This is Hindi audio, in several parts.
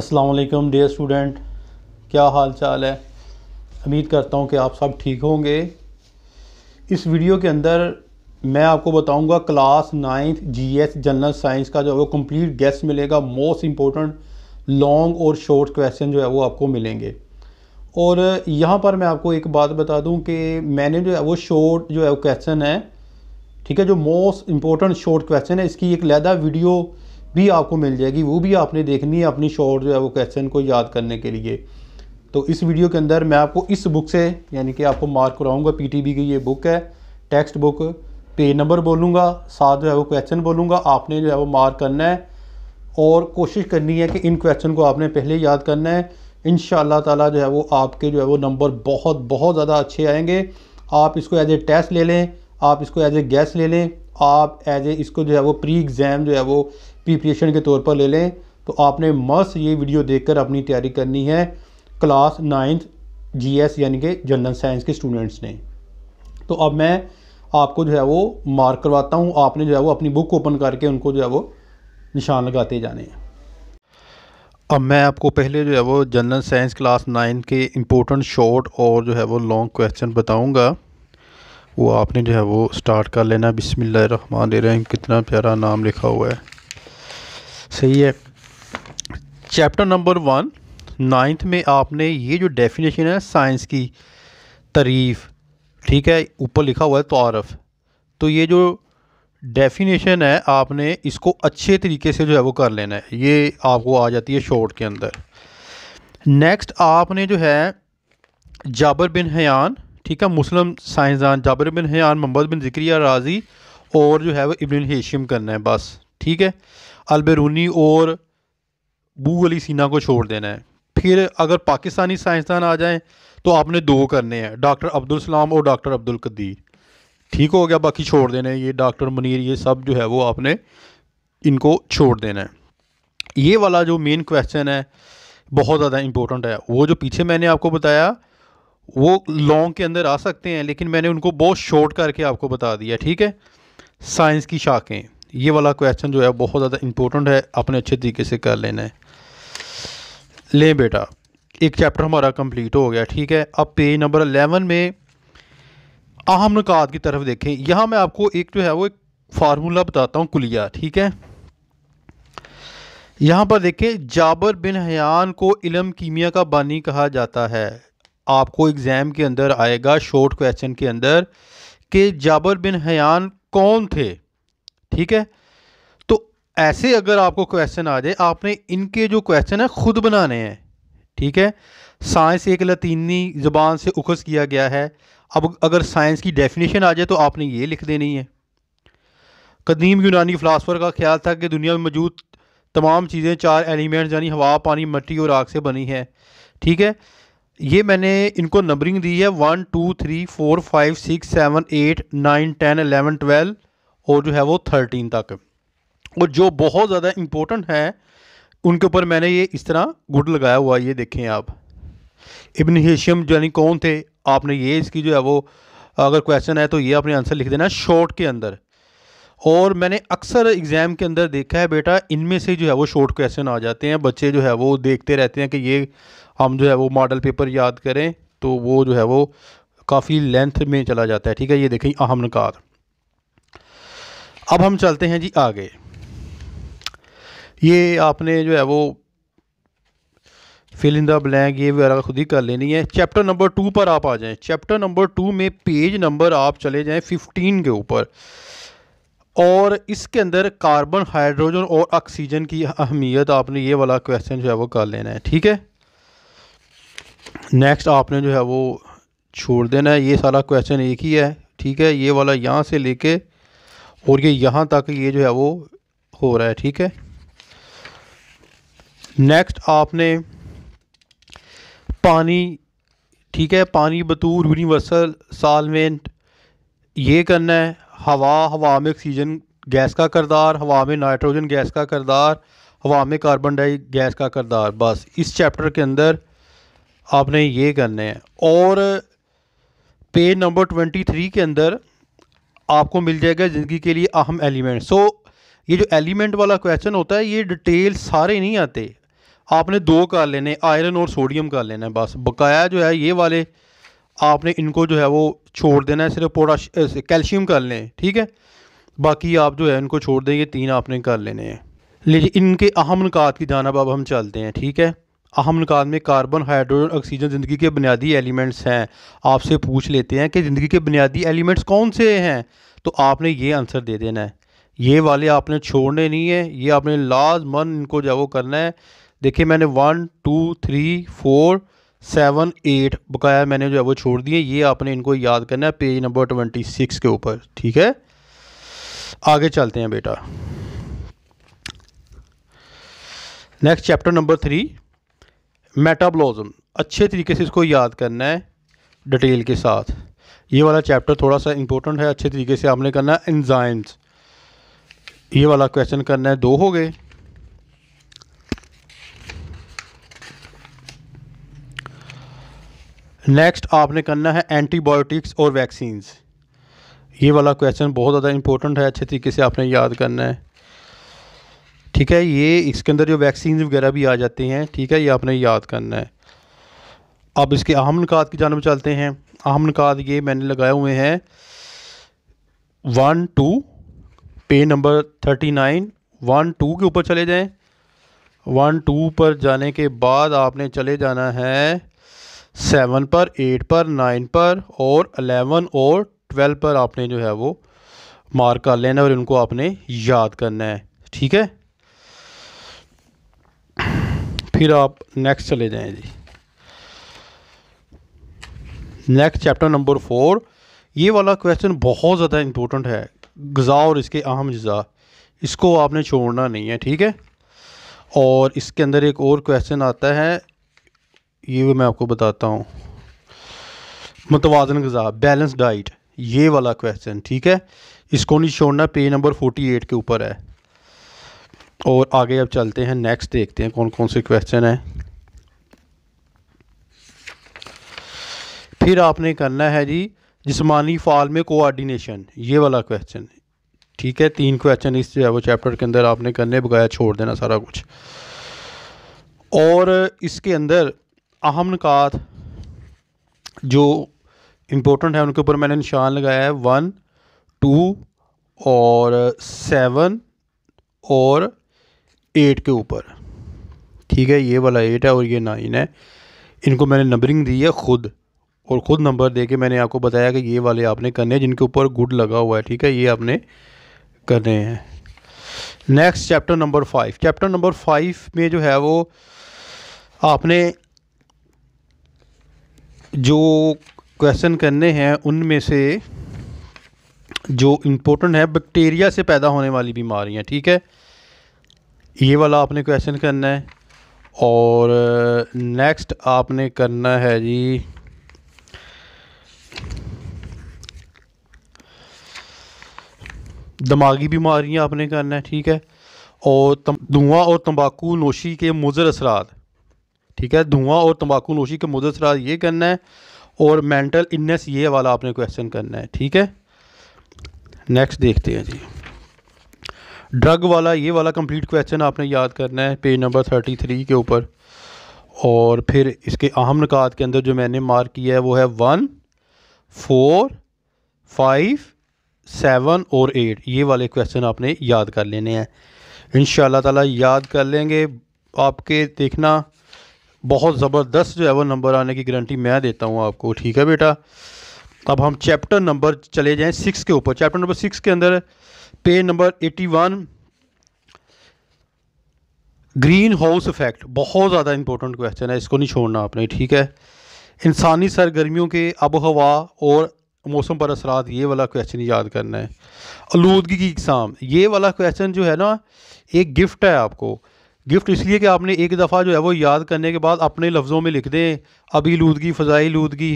असलकम डियर स्टूडेंट क्या हाल चाल है उम्मीद करता हूँ कि आप सब ठीक होंगे इस वीडियो के अंदर मैं आपको बताऊँगा class ninth GS general science का जो है वो कम्प्लीट गेस्ट मिलेगा मोस्ट इम्पोर्टेंट लॉन्ग और शॉर्ट क्वेश्चन जो है वो आपको मिलेंगे और यहाँ पर मैं आपको एक बात बता दूँ कि मैंने जो है वो शॉर्ट जो है वो क्वेश्चन है ठीक है जो मोस्ट इम्पोर्टेंट शॉर्ट क्वेश्चन है इसकी एक लहदा वीडियो भी आपको मिल जाएगी वो भी आपने देखनी है अपनी शॉर्ट जो है वो क्वेश्चन को याद करने के लिए तो इस वीडियो के अंदर मैं आपको इस बुक से यानी कि आपको मार्क कराऊंगा पीटीबी की ये बुक है टेक्स्ट बुक पेज नंबर बोलूँगा साथ जो है वो क्वेश्चन बोलूँगा आपने जो है वो मार्क करना है और कोशिश करनी है कि इन क्वेश्चन को आपने पहले याद करना है इन तला जो है वो आपके जो है वो नंबर बहुत बहुत ज़्यादा अच्छे आएंगे आप इसको एज ए टेस्ट ले लें आप इसको एज ए गैस ले लें आप एज ए इसको जो है वो प्री एग्ज़ाम जो है वो प्रिपरेशन के तौर पर ले लें तो आपने मस्त ये वीडियो देखकर अपनी तैयारी करनी है क्लास नाइन्थ जीएस यानी कि जनरल साइंस के स्टूडेंट्स ने तो अब मैं आपको जो है वो मार्क करवाता हूँ आपने जो है वो अपनी बुक ओपन करके उनको जो है वो निशान लगाते जाने हैं अब मैं आपको पहले जो है वो जनरल साइंस क्लास नाइन्थ के इम्पोर्टेंट शॉर्ट और जो है वो लॉन्ग क्वेश्चन बताऊँगा वो आपने जो है वो स्टार्ट कर लेना बिसमीम कितना प्यारा नाम लिखा हुआ है सही है चैप्टर नंबर वन नाइन्थ में आपने ये जो डेफिनेशन है साइंस की तरीफ़ ठीक है ऊपर लिखा हुआ है तारफ़ तो ये जो डेफिनेशन है आपने इसको अच्छे तरीके से जो है वो कर लेना है ये आपको आ जाती है शॉर्ट के अंदर नेक्स्ट आपने जो है जाबर बिन हयान ठीक है मुस्लिम साइंसदान Jabir bin Hayyan Muhammad bin Zakariya Razi और जो है वह इबन हेशम करना है बस ठीक है अलबरूनी और बू अली सीना को छोड़ देना है फिर अगर पाकिस्तानी साइंसदान आ जाएँ तो आपने दो करने हैं डॉक्टर अब्दुल सलाम और डॉक्टर अब्दुल कदीर ठीक हो गया बाकी छोड़ देना है ये डॉक्टर मुनीर ये सब जो है वो आपने इनको छोड़ देना है ये वाला जो मेन क्वेश्चन है बहुत ज़्यादा इम्पोर्टेंट है वो जो पीछे मैंने आपको बताया वो लॉन्ग के अंदर आ सकते हैं लेकिन मैंने उनको बहुत शॉर्ट करके आपको बता दिया ठीक है साइंस की शाखें ये वाला क्वेश्चन जो है बहुत ज़्यादा इम्पोर्टेंट है अपने अच्छे तरीके से कर लेना है ले बेटा एक चैप्टर हमारा कंप्लीट हो गया ठीक है अब पेज नंबर अलेवन में अहम नकात की तरफ देखें यहाँ मैं आपको एक जो है वो एक फार्मूला बताता हूँ कुलिया ठीक है यहाँ पर देखें जाबर बिन हयान को इलम कीमिया का बानी कहा जाता है आपको एग्ज़ाम के अंदर आएगा शॉर्ट क्वेश्चन के अंदर कि जाबर बिन हयान कौन थे ठीक है तो ऐसे अगर आपको क्वेश्चन आ जाए आपने इनके जो क्वेश्चन है ख़ुद बनाने हैं ठीक है साइंस एक लतीनी ज़बान से उखस किया गया है अब अगर साइंस की डेफिनेशन आ जाए तो आपने ये लिख देनी है कदीम यूनानी फ़िलासफ़र का ख्याल था कि दुनिया में मौजूद तमाम चीज़ें चार एलिमेंट्स यानी हवा पानी मट्टी और आग से बनी है ठीक है ये मैंने इनको नंबरिंग दी है one two three four five six seven eight nine ten eleven twelve और जो है वो थर्टीन तक और जो बहुत ज़्यादा इम्पोर्टेंट हैं उनके ऊपर मैंने ये इस तरह गुड लगाया हुआ ये देखें आप इबन हेशम यानी कौन थे आपने ये इसकी जो है वो अगर क्वेश्चन है तो ये आपने आंसर लिख देना शॉर्ट के अंदर और मैंने अक्सर एग्ज़ाम के अंदर देखा है बेटा इनमें से जो है वो शॉर्ट क्वेश्चन आ जाते हैं बच्चे जो है वो देखते रहते हैं कि ये हम जो है वो मॉडल पेपर याद करें तो वो जो है वो काफ़ी लेंथ में चला जाता है ठीक है ये देखें अहम नकार अब हम चलते हैं जी आगे ये आपने जो है वो फिल इन द ब्लैंक ये वगैरह खुद ही कर लेनी है चैप्टर नंबर टू पर आप आ जाएं चैप्टर नंबर टू में पेज नंबर आप चले जाएं फिफ्टीन के ऊपर और इसके अंदर कार्बन हाइड्रोजन और ऑक्सीजन की अहमियत आपने ये वाला क्वेश्चन जो है वो कर लेना है ठीक है नेक्स्ट आपने जो है वो छोड़ देना है ये सारा क्वेश्चन एक ही है ठीक है ये वाला यहाँ से लेके और ये यहाँ तक ये जो है वो हो रहा है ठीक है नेक्स्ट आपने पानी ठीक है पानी बतूर यूनिवर्सल सालमेंट ये करना है हवा हवा में ऑक्सीजन गैस का करदार हवा में नाइट्रोजन गैस का करदार हवा में कार्बन डाई गैस का करदार बस इस चैप्टर के अंदर आपने ये करने हैं और पेज नंबर ट्वेंटी थ्री के अंदर आपको मिल जाएगा ज़िंदगी के लिए अहम एलिमेंट सो ये जो एलिमेंट वाला क्वेश्चन होता है ये डिटेल सारे नहीं आते आपने दो कर लेने आयरन और सोडियम कर लेना है बस बकाया जो है ये वाले आपने इनको जो है वो छोड़ देना है सिर्फ पोटाश कैल्शियम कर लें ठीक है बाकी आप जो है इनको छोड़ दें ये तीन आपने कर लेने हैं लेकिन इनके अहम निकात की जानब अब हम चलते हैं ठीक है अहम निकात में कार्बन हाइड्रोजन ऑक्सीजन ज़िंदगी के बुनियादी एलिमेंट्स हैं आपसे पूछ लेते हैं कि ज़िंदगी के बुनियादी एलिमेंट्स कौन से हैं तो आपने ये आंसर दे देना है ये वाले आपने छोड़ने नहीं है ये आपने लाजमन इनको जो वो करना है देखिए मैंने one two three four seven eight बकाया मैंने जो है वो छोड़ दिए ये आपने इनको याद करना है पेज नंबर ट्वेंटी सिक्स के ऊपर ठीक है आगे चलते हैं बेटा next chapter number three metabolism अच्छे तरीके से इसको याद करना है डिटेल के साथ ये वाला चैप्टर थोड़ा सा इंपॉर्टेंट है अच्छे तरीके से आपने करना है एंजाइम्स ये वाला क्वेश्चन करना है दो हो गए नेक्स्ट आपने करना है एंटीबायोटिक्स और वैक्सीन्स ये वाला क्वेश्चन बहुत ज़्यादा इंपॉर्टेंट है अच्छे तरीके से आपने याद करना है ठीक है ये इसके अंदर जो वैक्सीन वगैरह भी आ जाते हैं ठीक है ये आपने याद करना है अब इसके अहम नकात की जानब चलते हैं अहम नकात ये मैंने लगाए हुए हैं वन टू पे number thirty nine one two के ऊपर चले जाएं वन टू पर जाने के बाद आपने चले जाना है सेवन पर एट पर नाइन पर और अलेवन और ट्वेल्व पर आपने जो है वो मार्क कर लेना और इनको आपने याद करना है ठीक है फिर आप नेक्स्ट चले जाएं जी नेक्स्ट चैप्टर नंबर फोर ये वाला क्वेश्चन बहुत ज़्यादा इम्पोर्टेंट है गज़ा और इसके अहम गज़ा इसको आपने छोड़ना नहीं है ठीक है और इसके अंदर एक और क्वेश्चन आता है ये भी मैं आपको बताता हूँ मतवाजन गज़ा बैलेंस डाइट ये वाला क्वेश्चन ठीक है इसको नहीं छोड़ना पेज नंबर फोर्टी एट के ऊपर है और आगे अब चलते हैं नेक्स्ट देखते हैं कौन कौन से क्वेश्चन हैं फिर आपने करना है जी जिसमानी फाल में कोऑर्डिनेशन ये वाला क्वेश्चन ठीक है तीन क्वेश्चन इस जो है वो चैप्टर के अंदर आपने करने बगैर छोड़ देना सारा कुछ और इसके अंदर अहम नकात जो इम्पोर्टेंट है उनके ऊपर मैंने निशान लगाया है वन टू और सेवन और एट के ऊपर ठीक है ये वाला एट है और ये नाइन है इनको मैंने नंबरिंग दी है ख़ुद और ख़ुद नंबर दे के मैंने आपको बताया कि ये वाले आपने करने हैं जिनके ऊपर गुड लगा हुआ है ठीक है ये आपने करने हैं next chapter number five chapter number five में जो है वो आपने जो क्वेश्चन करने हैं उनमें से जो इम्पोर्टेंट है बैक्टीरिया से पैदा होने वाली बीमारियाँ ठीक है ये वाला आपने क्वेश्चन करना है और नेक्स्ट आपने करना है जी दिमागी बीमारियां आपने करना है ठीक है और धुआँ और तंबाकू नोशी के मुजर असरात ठीक है धुआं और तंबाकू नोशी के मुदसरा ये करना है और मेंटल इननेस ये वाला आपने क्वेश्चन करना है ठीक है नेक्स्ट देखते हैं जी ड्रग वाला ये वाला कंप्लीट क्वेश्चन आपने याद करना है पेज नंबर थर्टी थ्री के ऊपर और फिर इसके अहम निकात के अंदर जो मैंने मार्क किया है वो है वन फोर फाइव सेवन और एट ये वाले क्वेश्चन आपने याद कर लेने हैं इन ताला याद कर लेंगे आपके देखना बहुत ज़बरदस्त जो है वो नंबर आने की गारंटी मैं देता हूँ आपको ठीक है बेटा अब हम चैप्टर नंबर चले जाएँ सिक्स के ऊपर चैप्टर नंबर सिक्स के अंदर page number eighty one greenhouse effect बहुत ज़्यादा इंपॉर्टेंट क्वेश्चन है इसको नहीं छोड़ना आपने ठीक है इंसानी सरगर्मियों के अब हवा और मौसम पर असरात ये वाला क्वेश्चन याद करना है आलूदगी की इकसाम ये वाला क्वेश्चन जो है ना एक गिफ्ट है आपको गिफ्ट इसलिए कि आपने एक दफ़ा जो है वो याद करने के बाद अपने लफ्ज़ों में लिख दें अभी लूदगी फ़जाई लूदगी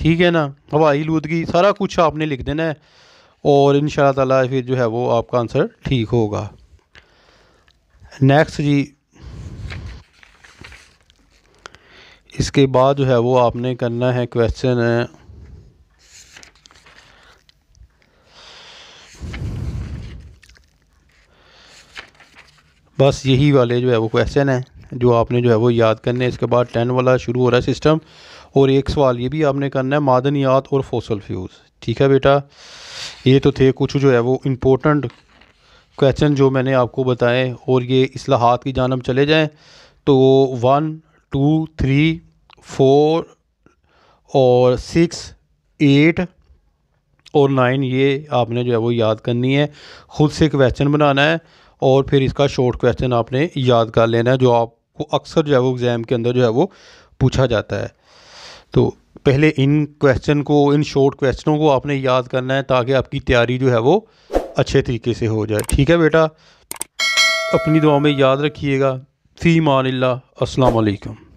ठीक है ना हवाई लूदगी सारा कुछ आपने लिख देना है और इन ताला फिर जो है वो आपका आंसर ठीक होगा नेक्स्ट जी इसके बाद जो है वो आपने करना है क्वेश्चन बस यही वाले जो है वो क्वेश्चन हैं जो आपने जो है वो याद करने इसके बाद टेन वाला शुरू हो रहा है सिस्टम और एक सवाल ये भी आपने करना है मादनियात और फोसल फ्यूज़ ठीक है बेटा ये तो थे कुछ जो है वो इम्पोर्टेंट क्वेश्चन जो मैंने आपको बताए और ये असलाहत की जानब चले जाएँ तो वन टू थ्री फोर और सिक्स एट और नाइन ये आपने जो है वो याद करनी है ख़ुद से क्वेश्चन बनाना है और फिर इसका शॉर्ट क्वेश्चन आपने याद कर लेना है जो आपको अक्सर जो है वो एग्ज़ाम के अंदर जो है वो पूछा जाता है तो पहले इन क्वेश्चन को इन शॉर्ट क्वेश्चनों को आपने याद करना है ताकि आपकी तैयारी जो है वो अच्छे तरीके से हो जाए ठीक है बेटा अपनी दुआ में याद रखिएगा फ़ी मान असलकम